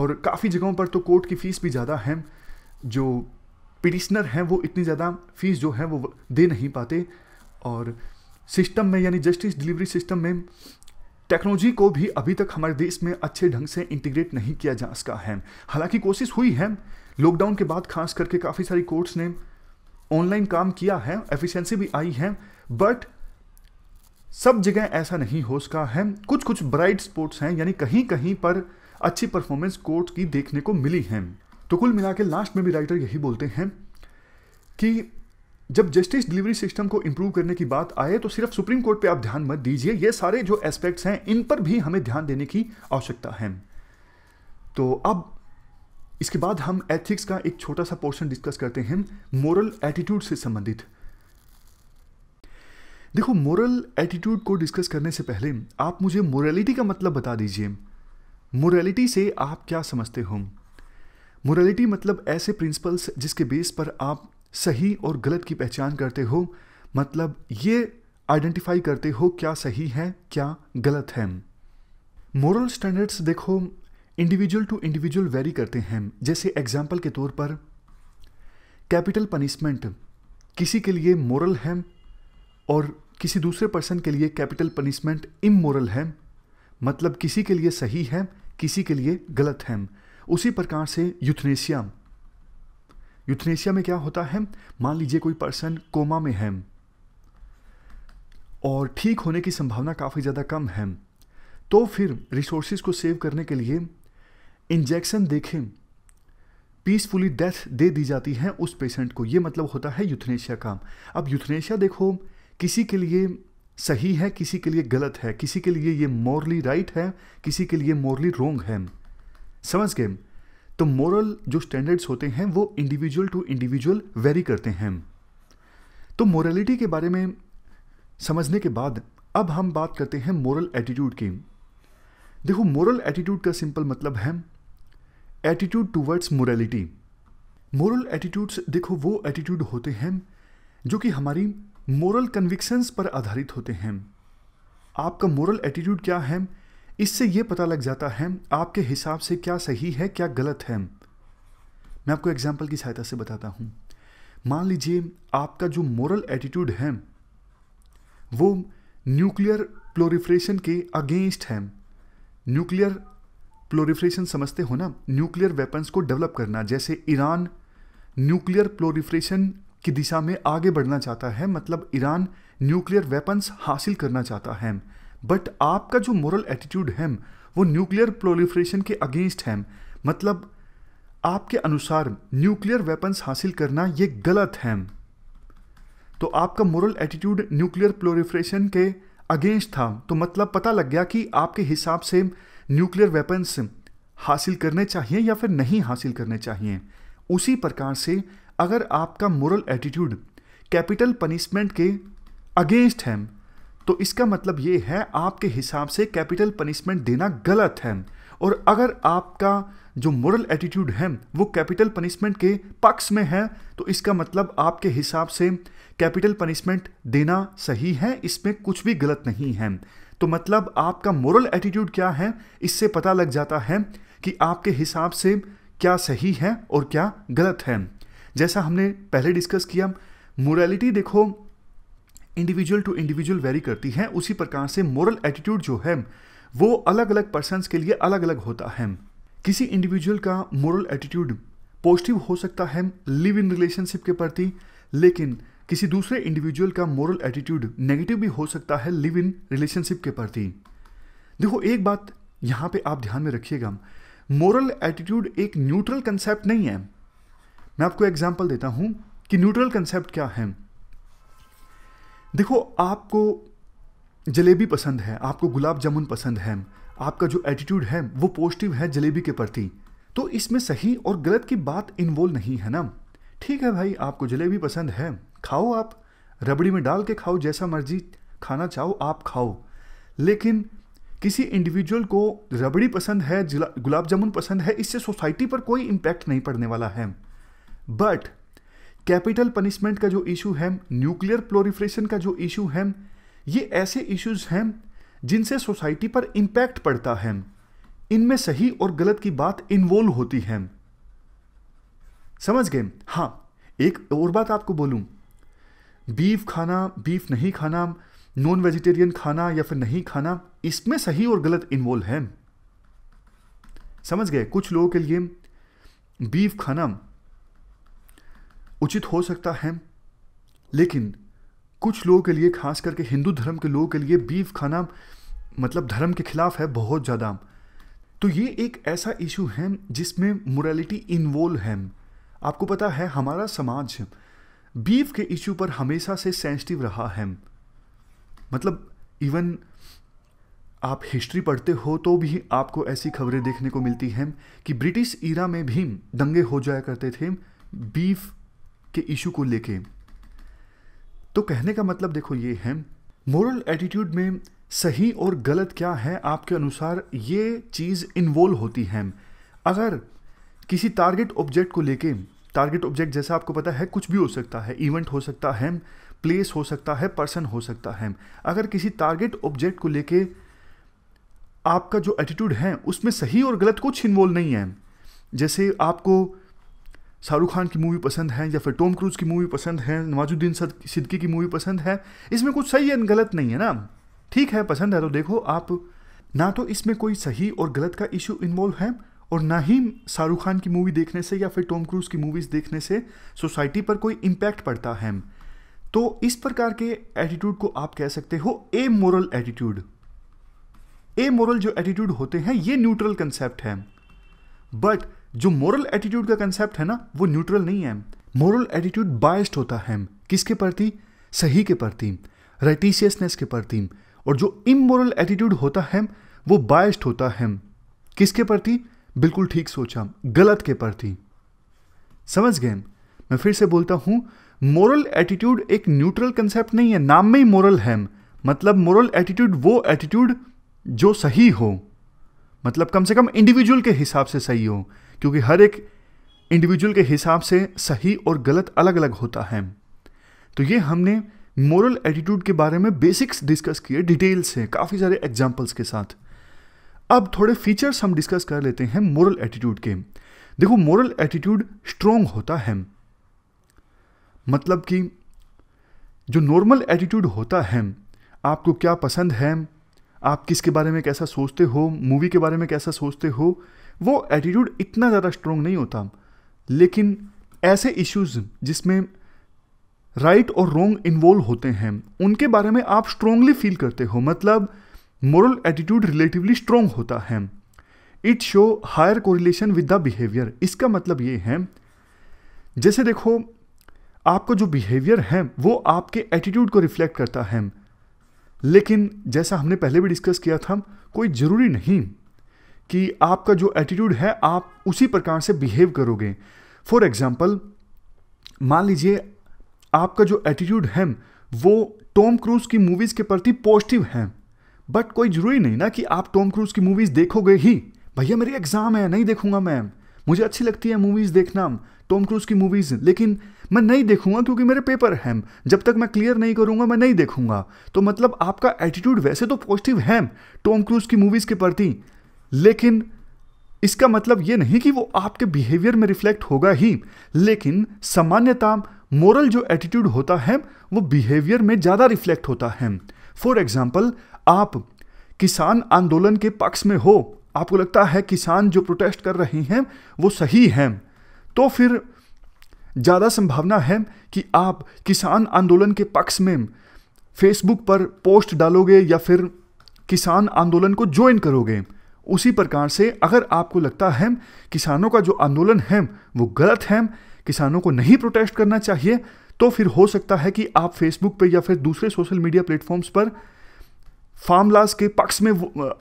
और काफ़ी जगहों पर तो कोर्ट की फ़ीस भी ज़्यादा है जो पिटिशनर हैं वो इतनी ज़्यादा फीस जो है वो दे नहीं पाते और सिस्टम में यानी जस्टिस डिलीवरी सिस्टम में टेक्नोलॉजी को भी अभी तक हमारे देश में अच्छे ढंग से इंटीग्रेट नहीं किया जा सका है हालांकि कोशिश हुई है लॉकडाउन के बाद खास करके काफ़ी सारी कोर्ट्स ने ऑनलाइन काम किया है एफिशिएंसी भी आई है बट सब जगह ऐसा नहीं हो सका है कुछ कुछ ब्राइट स्पोर्ट्स हैं यानी कहीं कहीं पर अच्छी परफॉर्मेंस कोर्ट की देखने को मिली है तो कुल मिला लास्ट में भी राइटर यही बोलते हैं कि जब जस्टिस डिलीवरी सिस्टम को इंप्रूव करने की बात आए तो सिर्फ सुप्रीम कोर्ट पे आप ध्यान मत दीजिए ये सारे जो एस्पेक्ट्स हैं इन पर भी हमें ध्यान देने की आवश्यकता है तो अब इसके बाद हम एथिक्स का एक छोटा सा पोर्शन डिस्कस करते हैं मोरल एटीट्यूड से संबंधित देखो मोरल एटीट्यूड को डिस्कस करने से पहले आप मुझे मोरलिटी का मतलब बता दीजिए मोरलिटी से आप क्या समझते हो मोरलिटी मतलब ऐसे प्रिंसिपल्स जिसके बेस पर आप सही और गलत की पहचान करते हो मतलब ये आइडेंटिफाई करते हो क्या सही है क्या गलत है मोरल स्टैंडर्ड्स देखो इंडिविजुअल टू इंडिविजुअल वेरी करते हैं जैसे एग्जाम्पल के तौर पर कैपिटल पनिशमेंट किसी के लिए मोरल है और किसी दूसरे पर्सन के लिए कैपिटल पनिशमेंट इमोरल है मतलब किसी के लिए सही है किसी के लिए गलत है उसी प्रकार से यूथनेशिया यूथनेशिया में क्या होता है मान लीजिए कोई पर्सन कोमा में है और ठीक होने की संभावना काफ़ी ज़्यादा कम है तो फिर रिसोर्सिस को सेव करने के लिए इंजेक्शन देखें पीसफुली डेथ दे दी जाती है उस पेशेंट को ये मतलब होता है यूथनेशिया का अब यूथनेशिया देखो किसी के लिए सही है किसी के लिए गलत है किसी के लिए ये मोरली राइट right है किसी के लिए मॉरली रोंग है समझ गए तो मोरल जो स्टैंडर्ड्स होते हैं वो इंडिविजुअल टू इंडिविजुअल वेरी करते हैं तो मोरलिटी के बारे में समझने के बाद अब हम बात करते हैं मॉरल एटीट्यूड की देखो मॉरल एटीट्यूड का सिंपल मतलब है attitude towards morality moral attitudes देखो वो एटीट्यूड होते हैं जो कि हमारी मोरल कन्विक्शंस पर आधारित होते हैं आपका मोरल एटीट्यूड क्या है इससे ये पता लग जाता है आपके हिसाब से क्या सही है क्या गलत है मैं आपको एग्जाम्पल की सहायता से बताता हूँ मान लीजिए आपका जो मोरल एटीट्यूड है वो न्यूक्लियर प्लोरिफ्रेशन के अगेंस्ट है न्यूक्लियर प्लोरिफ्रेशन समझते हो ना न्यूक्लियर वेपन्स को डेवलप करना जैसे ईरान न्यूक्लियर प्लोरिफ्रेशन की दिशा में आगे बढ़ना चाहता है मतलब ईरान न्यूक्लियर वेपन्स हासिल करना चाहता है बट आपका जो मॉरल एटीट्यूड है वो न्यूक्लियर प्रोलिफ्रेशन के अगेंस्ट है मतलब आपके अनुसार न्यूक्लियर वेपन्स हासिल करना ये गलत है तो आपका मॉरल एटीट्यूड न्यूक्लियर प्लोरिफ्रेशन के अगेंस्ट था तो मतलब पता लग गया कि आपके हिसाब से न्यूक्लियर वेपन्स हासिल करने चाहिए या फिर नहीं हासिल करने चाहिए उसी प्रकार से अगर आपका मोरल एटीट्यूड कैपिटल पनिशमेंट के अगेंस्ट है तो इसका मतलब ये है आपके हिसाब से कैपिटल पनिशमेंट देना गलत है और अगर आपका जो मोरल एटीट्यूड है वो कैपिटल पनिशमेंट के पक्ष में है तो इसका मतलब आपके हिसाब से कैपिटल पनिशमेंट देना सही है इसमें कुछ भी गलत नहीं है तो मतलब आपका मोरल एटीट्यूड क्या है इससे पता लग जाता है कि आपके हिसाब से क्या सही है और क्या गलत है जैसा हमने पहले डिस्कस किया मोरालिटी देखो इंडिविजुअल टू इंडिविजुअल वेरी करती है उसी प्रकार से मोरल एटीट्यूड जो है वो अलग अलग पर्सन के लिए अलग अलग होता है किसी इंडिविजुअल का मोरल एटीट्यूड पॉजिटिव हो सकता है लिव इन रिलेशनशिप के प्रति लेकिन किसी दूसरे इंडिविजुअल का मोरल एटीट्यूड नेगेटिव भी हो सकता है लिव इन रिलेशनशिप के प्रति देखो एक बात यहाँ पे आप ध्यान में रखिएगा मोरल एटीट्यूड एक न्यूट्रल कंसेप्ट नहीं है मैं आपको एग्जाम्पल देता हूं कि न्यूट्रल कंसेप्ट क्या है देखो आपको जलेबी पसंद है आपको गुलाब जामुन पसंद है आपका जो एटीट्यूड है वो पॉजिटिव है जलेबी के प्रति तो इसमें सही और गलत की बात इन्वॉल्व नहीं है ना ठीक है भाई आपको जलेबी पसंद है खाओ आप रबड़ी में डाल के खाओ जैसा मर्जी खाना चाहो आप खाओ लेकिन किसी इंडिविजुअल को रबड़ी पसंद है गुलाब जामुन पसंद है इससे सोसाइटी पर कोई इम्पैक्ट नहीं पड़ने वाला है बट कैपिटल पनिशमेंट का जो इशू है न्यूक्लियर प्लोरिफ्रेशन का जो इशू है ये ऐसे इश्यूज हैं जिनसे सोसाइटी पर इम्पैक्ट पड़ता है इनमें सही और गलत की बात इन्वॉल्व होती है समझ गए हाँ एक और बात आपको बोलूं बीफ खाना बीफ नहीं खाना नॉन वेजिटेरियन खाना या फिर नहीं खाना इसमें सही और गलत इन्वॉल्व है समझ गए कुछ लोगों के लिए बीफ खाना उचित हो सकता है लेकिन कुछ लोगों के लिए खास करके हिंदू धर्म के लोगों के लिए बीफ खाना मतलब धर्म के खिलाफ है बहुत ज़्यादा तो ये एक ऐसा इशू है जिसमें मोरालिटी इन्वॉल्व है आपको पता है हमारा समाज बीफ के इशू पर हमेशा से सेंसिटिव रहा है मतलब इवन आप हिस्ट्री पढ़ते हो तो भी आपको ऐसी खबरें देखने को मिलती हैं कि ब्रिटिश ईरा में भी दंगे हो जाया करते थे बीफ के इशू को लेके तो कहने का मतलब देखो ये है मोरल एटीट्यूड में सही और गलत क्या है आपके अनुसार ये चीज़ इन्वॉल्व होती है अगर किसी टारगेट ऑब्जेक्ट को लेके टारगेट ऑब्जेक्ट जैसा आपको पता है कुछ भी हो सकता है इवेंट हो सकता है प्लेस हो सकता है पर्सन हो सकता है अगर किसी टारगेट ऑब्जेक्ट को लेके आपका जो एटीट्यूड है उसमें सही और गलत कुछ इन्वॉल्व नहीं है जैसे आपको शाहरुख खान की मूवी पसंद है या फिर टॉम क्रूज की मूवी पसंद है नवाजुद्दीन सिद्दीकी की मूवी पसंद है इसमें कुछ सही है गलत नहीं है ना ठीक है पसंद है तो देखो आप ना तो इसमें कोई सही और गलत का इशू इन्वॉल्व है और ना ही शाहरुख खान की मूवी देखने से या फिर टॉम क्रूज की मूवीज़ देखने से सोसाइटी पर कोई इम्पैक्ट पड़ता है तो इस प्रकार के एटीट्यूड को आप कह सकते हो a moral attitude a moral जो एटीट्यूड होते हैं ये न्यूट्रल कंसेप्ट है बट जो मॉरल एटीट्यूड का कंसेप्ट है ना वो न्यूट्रल नहीं है मॉरल एटीट्यूड बायस्ड होता है किसके प्रति सही के प्रति राइटिसियसनेस के प्रति और जो इमोरल एटीट्यूड होता है वो बायस्ड होता है किसके प्रति बिल्कुल ठीक सोचा गलत के प्रति समझ गए मैं फिर से बोलता हूं मॉरल एटीट्यूड एक न्यूट्रल कंसेप्ट नहीं है नाम में ही मॉरल है मतलब मॉरल एटीट्यूड वो एटीट्यूड जो सही हो मतलब कम से कम इंडिविजुअल के हिसाब से सही हो क्योंकि हर एक इंडिविजुअल के हिसाब से सही और गलत अलग अलग होता है तो ये हमने मॉरल एटीट्यूड के बारे में बेसिक्स डिस्कस किए डिटेल से काफ़ी सारे एग्जाम्पल्स के साथ अब थोड़े फीचर्स हम डिस्कस कर लेते हैं मॉरल एटीट्यूड के देखो मॉरल एटीट्यूड स्ट्रोंग होता है मतलब कि जो नॉर्मल एटीट्यूड होता है आपको क्या पसंद है आप किसके बारे में कैसा सोचते हो मूवी के बारे में कैसा सोचते हो वो एटीट्यूड इतना ज़्यादा स्ट्रॉन्ग नहीं होता लेकिन ऐसे इश्यूज जिसमें राइट और रोंग इन्वॉल्व होते हैं उनके बारे में आप स्ट्रॉन्गली फील करते हो मतलब मॉरल एटीट्यूड रिलेटिवली स्ट्रॉन्ग होता है it show higher correlation with the behaviour इसका मतलब ये है जैसे देखो आपका जो बिहेवियर है वो आपके एटीट्यूड को रिफ्लेक्ट करता है लेकिन जैसा हमने पहले भी डिस्कस किया था कोई ज़रूरी नहीं कि आपका जो एटीट्यूड है आप उसी प्रकार से बिहेव करोगे फॉर एग्जाम्पल मान लीजिए आपका जो एटीट्यूड है वो टॉम क्रूज की मूवीज़ के प्रति पॉजिटिव है बट कोई जरूरी नहीं ना कि आप टॉम क्रूज की मूवीज़ देखोगे ही भैया मेरी एग्ज़ाम है नहीं देखूंगा मैम मुझे अच्छी लगती है मूवीज़ देखना टॉम क्रूज की मूवीज़ लेकिन मैं नहीं देखूंगा क्योंकि मेरे पेपर हैं जब तक मैं क्लियर नहीं करूंगा मैं नहीं देखूंगा तो मतलब आपका एटीट्यूड वैसे तो पॉजिटिव है टॉम क्रूज की मूवीज़ के प्रति लेकिन इसका मतलब ये नहीं कि वो आपके बिहेवियर में रिफ्लेक्ट होगा ही लेकिन सामान्यतः मोरल जो एटीट्यूड होता है वो बिहेवियर में ज़्यादा रिफ्लेक्ट होता है फॉर एग्जाम्पल आप किसान आंदोलन के पक्ष में हो आपको लगता है किसान जो प्रोटेस्ट कर रहे हैं वो सही हैं तो फिर ज़्यादा संभावना है कि आप किसान आंदोलन के पक्ष में फेसबुक पर पोस्ट डालोगे या फिर किसान आंदोलन को ज्वाइन करोगे उसी प्रकार से अगर आपको लगता है किसानों का जो आंदोलन है वो गलत है किसानों को नहीं प्रोटेस्ट करना चाहिए तो फिर हो सकता है कि आप फेसबुक पर या फिर दूसरे सोशल मीडिया प्लेटफॉर्म्स पर फार्मलास के पक्ष में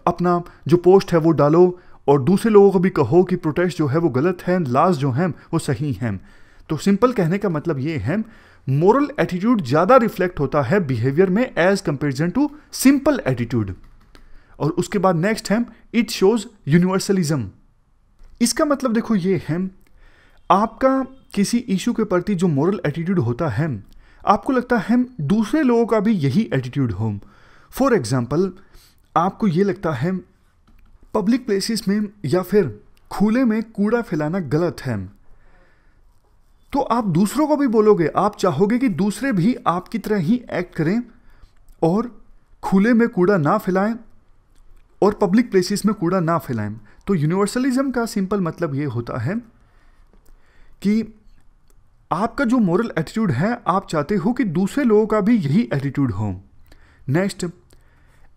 अपना जो पोस्ट है वो डालो और दूसरे लोगों को भी कहो कि प्रोटेस्ट जो है वो गलत है लाज जो है वो सही है तो सिंपल कहने का मतलब ये है मोरल एटीट्यूड ज़्यादा रिफ्लेक्ट होता है बिहेवियर में as comparison to simple attitude और उसके बाद next hmm it shows universalism इसका मतलब देखो ये हैम आपका किसी इशू के प्रति जो मॉरल एटीट्यूड होता है आपको लगता है दूसरे लोगों का भी यही एटीट्यूड हो फॉर एग्ज़ाम्पल आपको ये लगता है पब्लिक प्लेसेस में या फिर खुले में कूड़ा फैलाना गलत है तो आप दूसरों को भी बोलोगे आप चाहोगे कि दूसरे भी आपकी तरह ही एक्ट करें और खुले में कूड़ा ना फैलाएं और पब्लिक प्लेसेस में कूड़ा ना फैलाएं तो यूनिवर्सलिज्म का सिंपल मतलब ये होता है कि आपका जो मॉरल एटीट्यूड है आप चाहते हो कि दूसरे लोगों का भी यही एटीट्यूड हो नेक्स्ट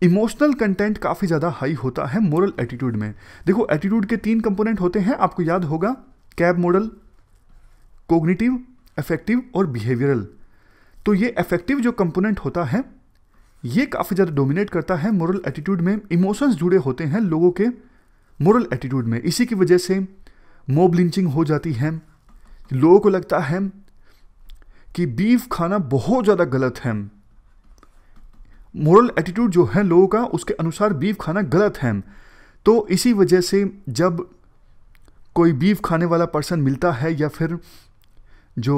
इमोशनल कंटेंट काफ़ी ज़्यादा हाई होता है मॉरल एटीट्यूड में देखो एटीट्यूड के तीन कंपोनेंट होते हैं आपको याद होगा कैब मॉडल कोग्निटिव इफेक्टिव और बिहेवियरल तो ये इफेक्टिव जो कंपोनेंट होता है ये काफ़ी ज़्यादा डोमिनेट करता है मॉरल एटीट्यूड में इमोशंस जुड़े होते हैं लोगों के मॉरल एटीट्यूड में इसी की वजह से मोब लिंचिंग हो जाती है लोगों को लगता है कि बीफ खाना बहुत ज़्यादा गलत है मॉरल एटीट्यूड जो है लोगों का उसके अनुसार बीफ खाना गलत है तो इसी वजह से जब कोई बीफ खाने वाला पर्सन मिलता है या फिर जो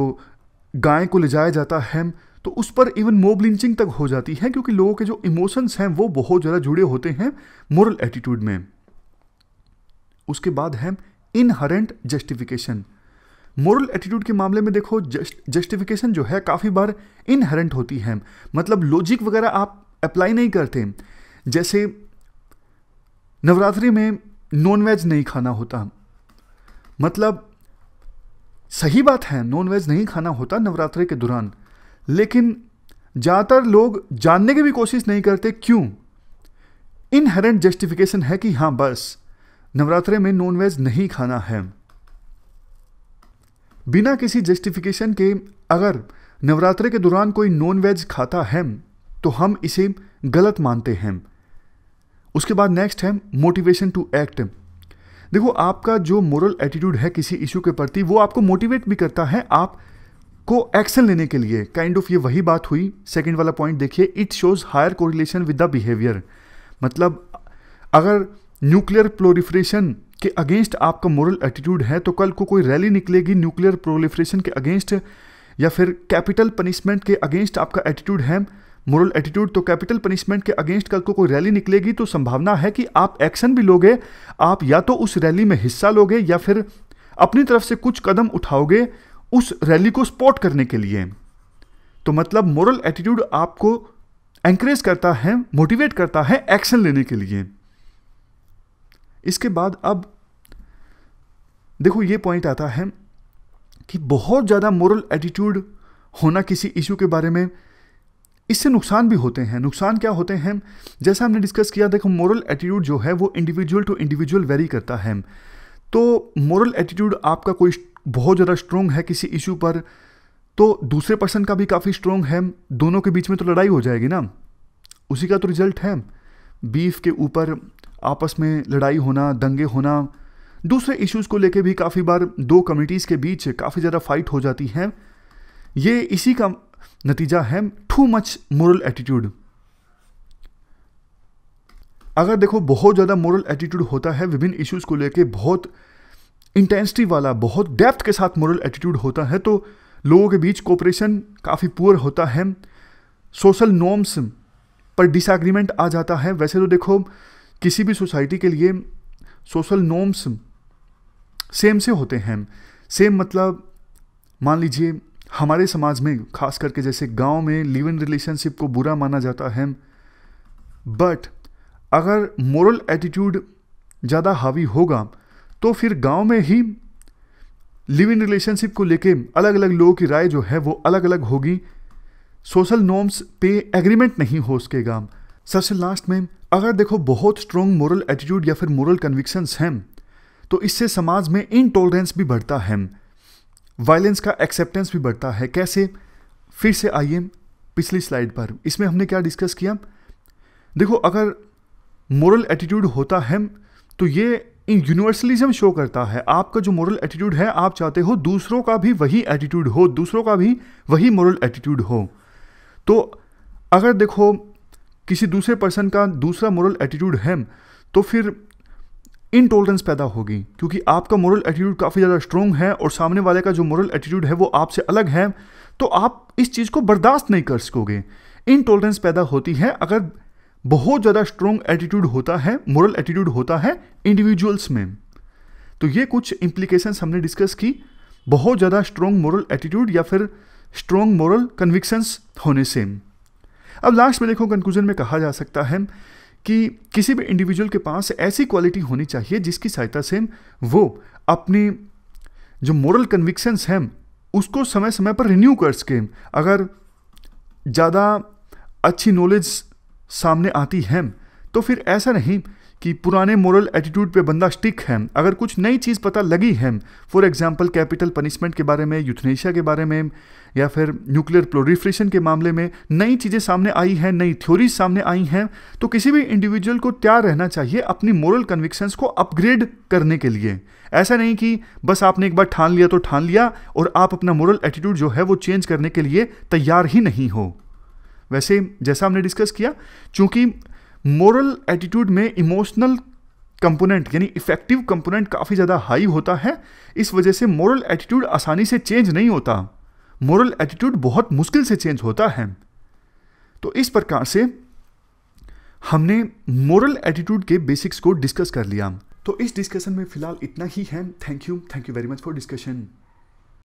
गाय को ले जाया जाता है तो उस पर इवन मोब लिंचिंग तक हो जाती है क्योंकि लोगों के जो इमोशंस हैं वो बहुत ज़्यादा जुड़े होते हैं मोरल एटीट्यूड में उसके बाद है इनहरेंट जस्टिफिकेशन मोरल एटीट्यूड के मामले में देखो जस्टिफिकेशन जो है काफ़ी बार इनहरेंट होती है मतलब लॉजिक वगैरह आप अप्लाई नहीं करते जैसे नवरात्रि में नॉनवेज नहीं खाना होता मतलब सही बात है नॉनवेज नहीं खाना होता नवरात्रि के दौरान लेकिन ज़्यादातर लोग जानने की भी कोशिश नहीं करते क्यों इनहेरेंट जस्टिफिकेशन है कि हाँ बस नवरात्रे में नॉनवेज नहीं खाना है बिना किसी जस्टिफिकेशन के अगर नवरात्रे के दौरान कोई नॉन वेज खाता है तो हम इसे गलत मानते हैं उसके बाद नेक्स्ट है मोटिवेशन टू एक्ट देखो आपका जो मोरल एटीट्यूड है किसी इशू के प्रति वो आपको मोटिवेट भी करता है आप को एक्शन लेने के लिए काइंड ऑफ ये वही बात हुई सेकेंड वाला पॉइंट देखिए it shows higher correlation with the behaviour मतलब अगर न्यूक्लियर प्लोरिफ्रेशन के अगेंस्ट आपका मॉरल एटीट्यूड है तो कल को कोई रैली निकलेगी न्यूक्लियर प्रोलिफ्रेशन के अगेंस्ट या फिर कैपिटल पनिशमेंट के अगेंस्ट आपका एटीट्यूड है मॉरल एटीट्यूड तो कैपिटल पनिशमेंट के अगेंस्ट कल को कोई रैली निकलेगी तो संभावना है कि आप एक्शन भी लोगे आप या तो उस रैली में हिस्सा लोगे या फिर अपनी तरफ से कुछ कदम उठाओगे उस रैली को स्पॉट करने के लिए तो मतलब मोरल एटीट्यूड आपको एंकरेज करता है मोटिवेट करता है एक्शन लेने के लिए इसके बाद अब देखो ये पॉइंट आता है कि बहुत ज़्यादा मोरल एटीट्यूड होना किसी इशू के बारे में इससे नुकसान भी होते हैं नुकसान क्या होते हैं जैसा हमने डिस्कस किया देखो मोरल एटीट्यूड जो है वो इंडिविजुअल टू इंडिविजुअल वेरी करता है तो मोरल एटीट्यूड आपका कोई बहुत ज़्यादा स्ट्रोंग है किसी इशू पर तो दूसरे पर्सन का भी काफ़ी स्ट्रोंग है दोनों के बीच में तो लड़ाई हो जाएगी ना उसी का तो रिजल्ट है बीफ के ऊपर आपस में लड़ाई होना दंगे होना दूसरे इश्यूज़ को लेके भी काफ़ी बार दो कम्युनिटीज़ के बीच काफ़ी ज़्यादा फाइट हो जाती है ये इसी का नतीजा है टू मच मोरल एटीट्यूड अगर देखो बहुत ज़्यादा मोरल एटीट्यूड होता है विभिन्न इश्यूज़ को लेके बहुत इंटेंसिटी वाला बहुत डेप्थ के साथ मॉरल एटीट्यूड होता है तो लोगों के बीच कोऑपरेशन काफ़ी पुअर होता है सोशल नॉर्म्स पर डिसएग्रीमेंट आ जाता है वैसे तो देखो किसी भी सोसाइटी के लिए सोशल नॉर्म्स सेम से होते हैं सेम मतलब मान लीजिए हमारे समाज में खास करके जैसे गांव में लिव इन रिलेशनशिप को बुरा माना जाता है बट अगर मॉरल एटीट्यूड ज़्यादा हावी होगा तो फिर गांव में ही लिव इन रिलेशनशिप को लेके अलग अलग लोगों की राय जो है वो अलग अलग होगी सोशल नॉर्म्स पे एग्रीमेंट नहीं हो सकेगा सबसे लास्ट में अगर देखो बहुत स्ट्रॉन्ग मॉरल एटीट्यूड या फिर मॉरल कन्विक्शंस हैं तो इससे समाज में इनटॉलरेंस भी बढ़ता है वायलेंस का एक्सेप्टेंस भी बढ़ता है कैसे फिर से आइए पिछली स्लाइड पर इसमें हमने क्या डिस्कस किया देखो अगर मॉरल एटीट्यूड होता है तो ये यूनिवर्सलिज्म शो करता है आपका जो मॉरल एटीट्यूड है आप चाहते हो दूसरों का भी वही एटीट्यूड हो दूसरों का भी वही मॉरल एटीट्यूड हो तो अगर देखो किसी दूसरे पर्सन का दूसरा मॉरल एटीट्यूड है तो फिर इनटॉलरेंस पैदा होगी क्योंकि आपका मॉरल एटीट्यूड काफ़ी ज़्यादा स्ट्रॉन्ग है और सामने वाले का जो मॉरल एटीट्यूड है वो आपसे अलग है तो आप इस चीज़ को बर्दाश्त नहीं कर सकोगे इनटॉलरेंस पैदा होती है अगर बहुत ज़्यादा स्ट्रॉन्ग एटीट्यूड होता है मोरल एटीट्यूड होता है इंडिविजुअल्स में तो ये कुछ इम्प्लीकेशंस हमने डिस्कस की बहुत ज़्यादा स्ट्रॉन्ग मोरल एटीट्यूड या फिर स्ट्रॉन्ग मोरल कन्विक्शंस होने से अब लास्ट में देखो कंक्लूजन में कहा जा सकता है कि किसी भी इंडिविजुअल के पास ऐसी क्वालिटी होनी चाहिए जिसकी सहायता से वो अपनी जो मोरल कन्विक्शंस हैं उसको समय समय पर रिन्यू कर सकें अगर ज़्यादा अच्छी नॉलेज सामने आती हैं तो फिर ऐसा नहीं कि पुराने मोरल एटीट्यूड पे बंदा स्टिक है अगर कुछ नई चीज़ पता लगी है फॉर एग्जांपल कैपिटल पनिशमेंट के बारे में यूथनेशिया के बारे में या फिर न्यूक्लियर प्लोरिफ्रेशन के मामले में नई चीज़ें सामने आई हैं नई थ्योरीज सामने आई हैं तो किसी भी इंडिविजुअल को तैयार रहना चाहिए अपनी मॉरल कन्विक्शंस को अपग्रेड करने के लिए ऐसा नहीं कि बस आपने एक बार ठान लिया तो ठान लिया और आप अपना मॉरल एटीट्यूड जो है वो चेंज करने के लिए तैयार ही नहीं हो वैसे जैसा हमने डिस्कस किया चूंकि मोरल एटीट्यूड में इमोशनल कंपोनेंट यानी इफेक्टिव कंपोनेंट काफ़ी ज़्यादा हाई होता है इस वजह से मोरल एटीट्यूड आसानी से चेंज नहीं होता मोरल एटीट्यूड बहुत मुश्किल से चेंज होता है तो इस प्रकार से हमने मोरल एटीट्यूड के बेसिक्स को डिस्कस कर लिया तो इस डिस्कशन में फिलहाल इतना ही है thank you thank you very much for discussion